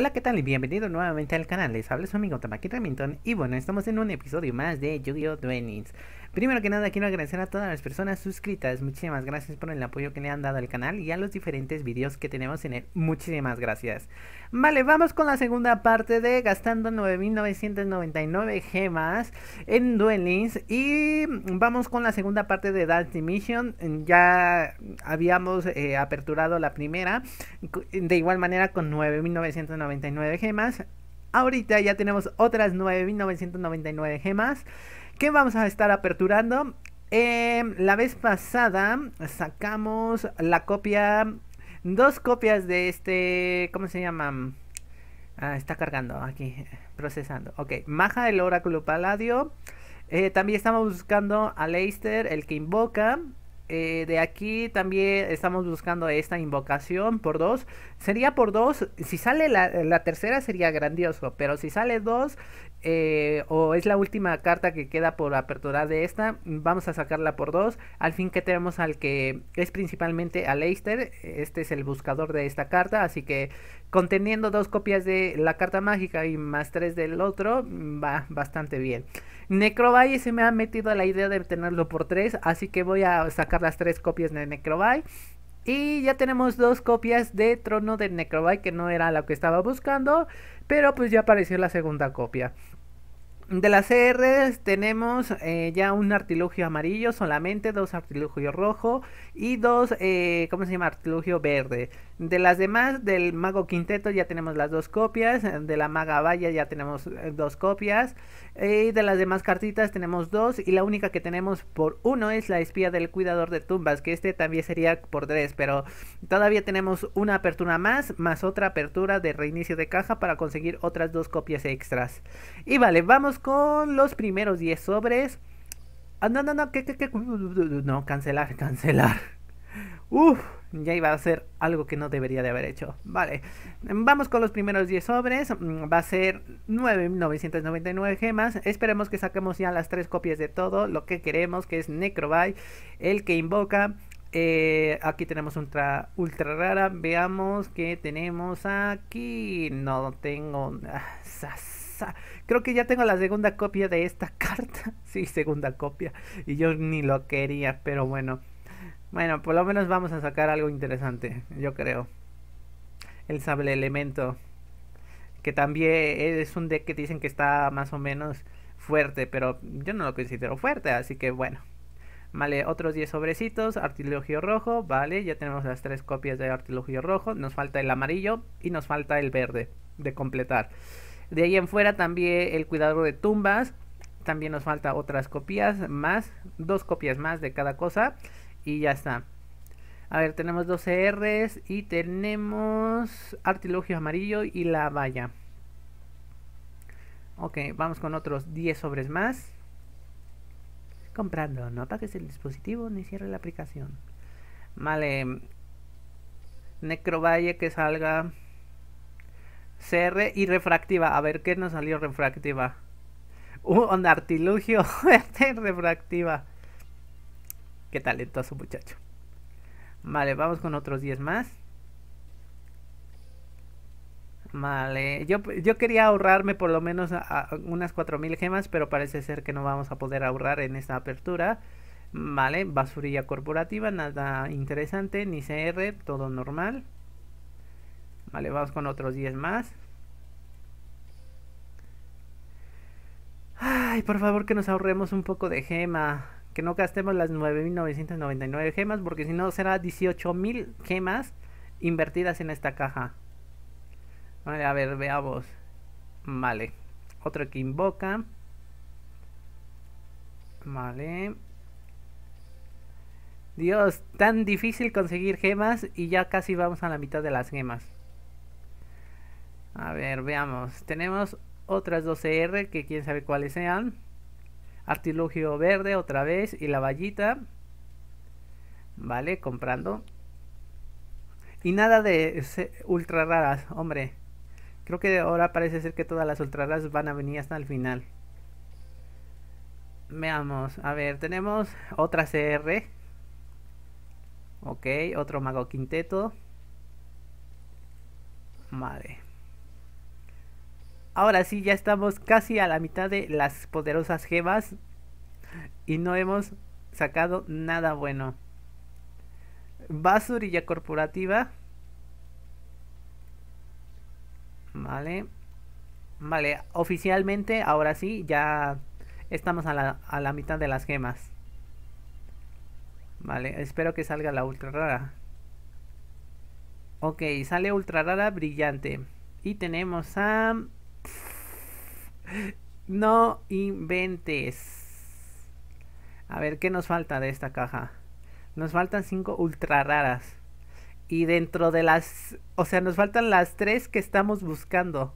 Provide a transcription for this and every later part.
Hola, ¿qué tal? Y bienvenido nuevamente al canal. Les habla su amigo Tamaki Remington. Y bueno, estamos en un episodio más de Yu-Gi-Oh! Primero que nada quiero agradecer a todas las personas suscritas, muchísimas gracias por el apoyo que le han dado al canal y a los diferentes videos que tenemos en él, muchísimas gracias. Vale, vamos con la segunda parte de gastando 9.999 gemas en Duelings y vamos con la segunda parte de Dante Mission, ya habíamos eh, aperturado la primera, de igual manera con 9.999 gemas Ahorita ya tenemos otras 9.999 gemas que vamos a estar aperturando. Em, la vez pasada sacamos la copia, dos copias de este, ¿cómo se llama? Ah, está cargando aquí, procesando. Ok, Maja, el oráculo paladio. Eh, también estamos buscando a Leicester, el que invoca. Eh, de aquí también estamos buscando esta invocación por dos. Sería por dos. Si sale la, tercera sería grandioso. Pero si sale dos eh, o es la última carta que queda por apertura de esta, vamos a sacarla por dos. Al fin que tenemos al que es principalmente a Leicester. Este es el buscador de esta carta. Así que conteniendo dos copias de la carta mágica y más tres del otro, mm, va bastante bien. Necrobay se me ha metido la idea de tenerlo por tres, así que voy a sacar las tres copias de Necrobay. Y ya tenemos dos copias de Trono de Necrobay, que no era la que estaba buscando, pero pues ya apareció la segunda copia de las CRs tenemos eh, ya un artilugio amarillo solamente, dos artilugios rojo y dos, eh, ¿cómo se llama? Artilugio verde. De las demás, del mago quinteto ya tenemos las dos copias, de la maga valla ya tenemos eh, dos copias, y de las demás cartitas tenemos dos y la única que tenemos por uno es la espía del cuidador de tumbas, que este también sería por tres, pero todavía tenemos una apertura más, más otra apertura de reinicio de caja para conseguir otras dos copias extras. Y vale, vamos con los primeros 10 sobres. Ah, no, no, no, no, cancelar, cancelar. Uf, ya iba a ser algo que no debería de haber hecho. Vale, vamos con los primeros 10 sobres. Mm, va a ser 999 gemas. Esperemos que saquemos ya las tres copias de todo lo que queremos, que es Necrobite, el que invoca, eh, aquí tenemos ultra, ultra rara. Veamos qué tenemos aquí. No tengo. Creo que ya tengo la segunda copia de esta carta. Sí, segunda copia. Y yo ni lo quería, pero bueno. Bueno, por lo menos vamos a sacar algo interesante, yo creo. El sable elemento. Que también es un deck que dicen que está más o menos fuerte, pero yo no lo considero fuerte, así que bueno. Vale, otros 10 sobrecitos, artilugio rojo, vale, ya tenemos las tres copias de artilugio rojo, nos falta el amarillo y nos falta el verde de completar. De ahí en fuera también el cuidador de tumbas, también nos falta otras copias más, dos copias más de cada cosa y ya está. A ver, tenemos 12 R's y tenemos artilugio amarillo y la valla. Ok, vamos con otros 10 sobres más comprando. No apagues el dispositivo ni cierre la aplicación. Vale. Necrovalle que salga. CR y refractiva. A ver qué nos salió refractiva. Uh, onda artilugio. refractiva. Qué talentoso muchacho. Vale, vamos con otros 10 más. Vale, yo, quería ahorrarme por lo menos unas 4000 gemas, pero parece ser que no vamos a poder ahorrar en esta apertura. Vale, basurilla corporativa, nada interesante, ni CR, todo normal. Vale, vamos con otros 10 más. Ay, por favor que nos ahorremos un poco de gema. Que no gastemos las 9.999 gemas, porque si no será 18.000 gemas invertidas en esta caja a ver, veamos. Vale. Otro que invoca. Vale. Dios, tan difícil conseguir gemas y ya casi vamos a la mitad de las gemas. A ver, veamos. Tenemos otras 12R que quién sabe cuáles sean. Artilugio verde otra vez y la vallita. Vale, comprando. Y nada de ultra raras, hombre. Creo que ahora parece ser que todas las ultrarras van a venir hasta el final. Veamos, a ver, tenemos otra CR. Ok, otro mago quinteto. Madre. Ahora sí, ya estamos casi a la mitad de las poderosas gemas. Y no hemos sacado nada bueno. Basurilla corporativa. Vale. Vale, oficialmente, ahora sí, ya estamos a la, a la mitad de las gemas. Vale, espero que salga la ultra rara. Ok, sale ultra rara brillante. Y tenemos a... No inventes. A ver, ¿qué nos falta de esta caja? Nos faltan 5 ultra raras. Y dentro de las... O sea, nos faltan las tres que estamos buscando.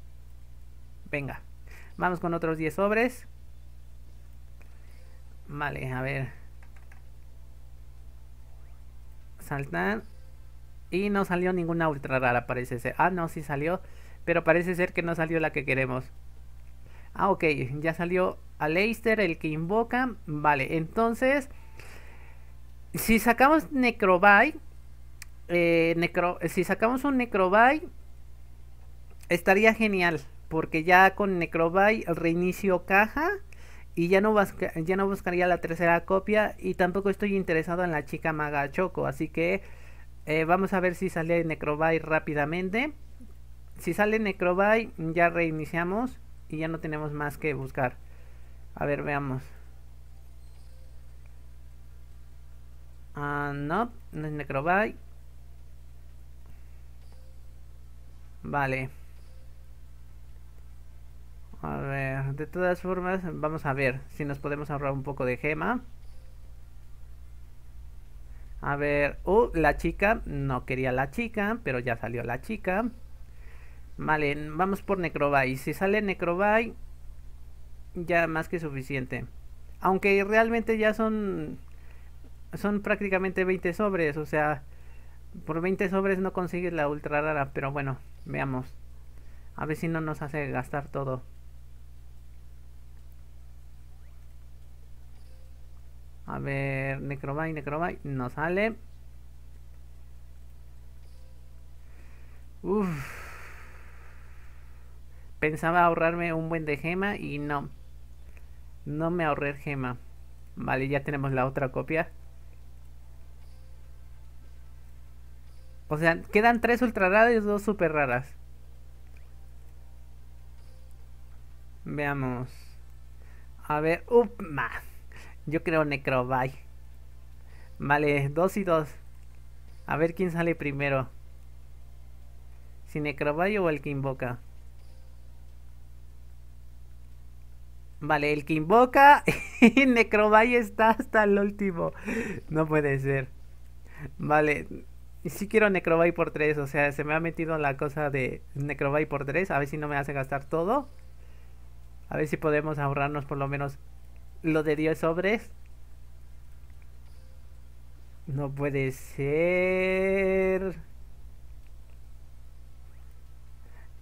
Venga. Vamos con otros 10 sobres. Vale, a ver. Saltan. Y no salió ninguna ultra rara, parece ser. Ah, no, sí salió. Pero parece ser que no salió la que queremos. Ah, ok. Ya salió a el que invoca. Vale, entonces... Si sacamos Necrobite eh, eh, si sacamos un Necrobuy, estaría genial. Porque ya con Necrobuy reinicio caja y ya no, ya no buscaría la tercera copia. Y tampoco estoy interesado en la chica maga Choco. Así que eh, vamos a ver si sale Necrobuy rápidamente. Si sale Necrobuy, ya reiniciamos y ya no tenemos más que buscar. A ver, veamos. Ah, no, no es Necrobuy. Vale. A ver, de todas formas, vamos a ver si nos podemos ahorrar un poco de gema. A ver, uh, la chica, no quería la chica, pero ya salió la chica. Vale, vamos por Necrobay. Si sale Necrobay, ya más que suficiente. Aunque realmente ya son, son prácticamente 20 sobres, o sea, por 20 sobres no consigues la ultra rara, pero bueno, veamos. A ver si no nos hace gastar todo. A ver, Necrobay, Necrobay, no sale. Uf. Pensaba ahorrarme un buen de gema y no. No me ahorré gema. Vale, ya tenemos la otra copia. O sea, quedan tres ultra raras y dos super raras. Veamos. A ver, upma. Yo creo Necrobite. Vale, dos y dos. A ver quién sale primero. Si Necrobite o el que invoca. Vale, el que invoca y Necrobite está hasta el último. No puede ser. Vale, y si quiero Necrobay por 3, o sea, se me ha metido la cosa de Necrobay por 3, a ver si no me hace gastar todo. A ver si podemos ahorrarnos por lo menos lo de 10 sobres. No puede ser.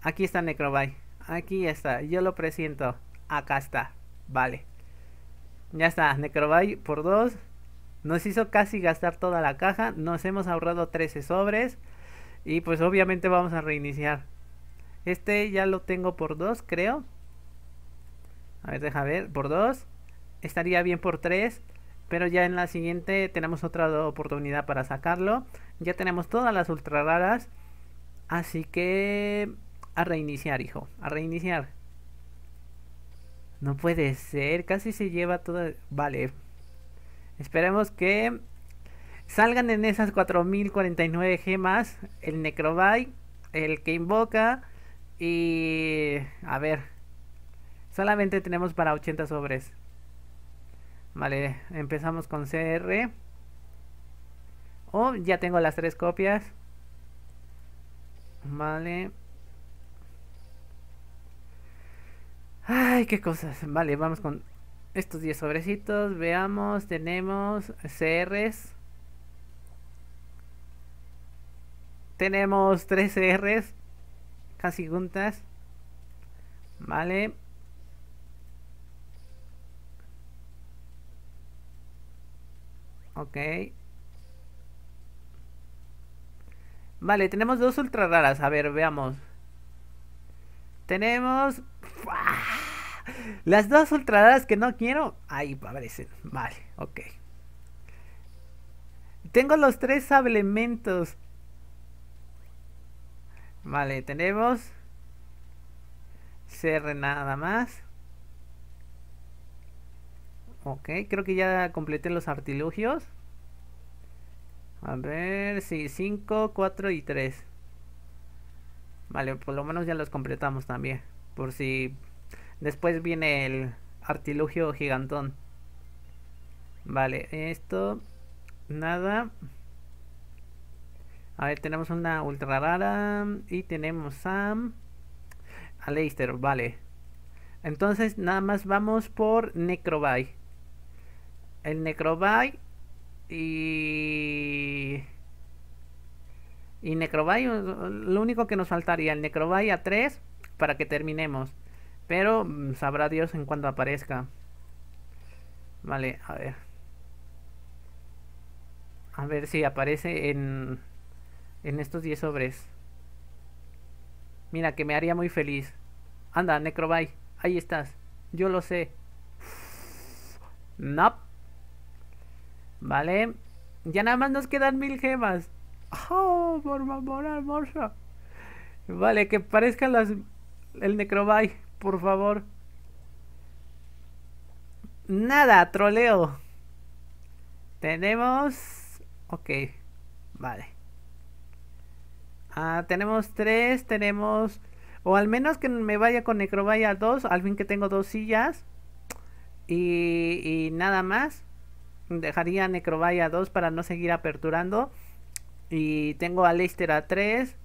Aquí está Necrobay. Aquí está. Yo lo presiento. Acá está. Vale. Ya está. Necrobay por 2. Nos hizo casi gastar toda la caja, nos hemos ahorrado 13 sobres y pues obviamente vamos a reiniciar. Este ya lo tengo por 2 creo. A ver, deja ver, por 2. Estaría bien por 3, pero ya en la siguiente tenemos otra oportunidad para sacarlo. Ya tenemos todas las ultra raras, así que a reiniciar, hijo, a reiniciar. No puede ser, casi se lleva toda... Vale, Esperemos que salgan en esas 4049 gemas el Necrobite, el que invoca y a ver. Solamente tenemos para 80 sobres. Vale, empezamos con CR. Oh, ya tengo las tres copias. Vale. Ay, qué cosas. Vale, vamos con estos 10 sobrecitos. Veamos, tenemos CRs. Tenemos 3 CRs casi juntas. Vale. Ok. Vale, tenemos dos ultra raras. A ver, veamos. Tenemos... Las dos ultraladas que no quiero, ahí aparecen. Vale, ok. Tengo los tres elementos. Vale, tenemos... CR nada más. Ok, creo que ya completé los artilugios. A ver, sí, 5, 4 y 3. Vale, por lo menos ya los completamos también. Por si Después viene el artilugio gigantón. Vale, esto... Nada. A ver, tenemos una ultra rara. Y tenemos a... A Leister, vale. Entonces nada más vamos por Necrobay. El Necrobay. y... Y Necrobay, lo único que nos faltaría, el Necrobay a 3 para que terminemos. Pero mm, sabrá Dios en cuanto aparezca. Vale, a ver. A ver si aparece en, en estos 10 sobres. Mira, que me haría muy feliz. Anda, Necrobay, ahí estás. Yo lo sé. No. Vale. Ya nada más nos quedan mil gemas. Oh, por favor, hermoso. Vale, que parezcan las... El Necrobay por favor. Nada, troleo. Tenemos... Ok, vale. Ah, tenemos tres, tenemos... O al menos que me vaya con Necrobaya 2, al fin que tengo dos sillas. Y, nada más. Dejaría Necrobaya 2 para no seguir aperturando. Y tengo a a 3.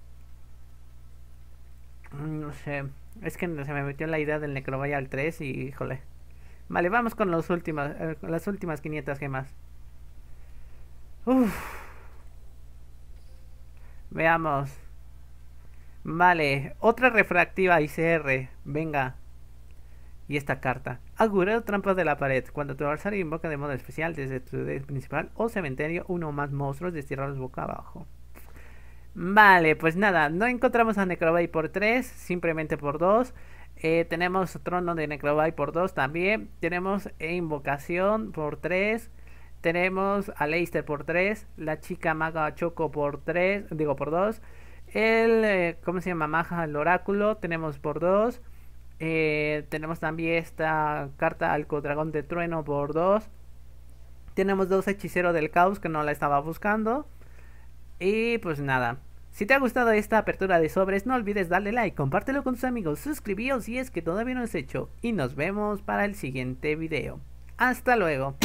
Mm, no sé. Es que se me metió la idea del al 3 y híjole. Vale, vamos con, los últimos, eh, las últimas 500 gemas. Uf. Veamos. Vale, otra refractiva ICR. Venga. Y esta carta. Agurado trampas de la pared. Cuando tu adversario invoca de modo especial desde tu deck principal o cementerio, uno o más monstruos los boca abajo. Vale, pues nada, no encontramos a Necrobay por 3, simplemente por 2. Eh, tenemos Trono de Necrobay por 2 también. Tenemos e Invocación por 3. Tenemos a Leister por 3. La chica Maga Choco por 3. Digo, por 2. El, eh, ¿cómo se llama? Maja el Oráculo. Tenemos por 2. Eh, tenemos también esta carta alcodragón Dragón de Trueno por 2. Tenemos dos Hechiceros del Caos que no la estaba buscando. Y pues nada. Si te ha gustado esta apertura de sobres, no olvides darle like, compártelo con tus amigos, suscribíos si es que todavía no has hecho. Y nos vemos para el siguiente video. Hasta luego.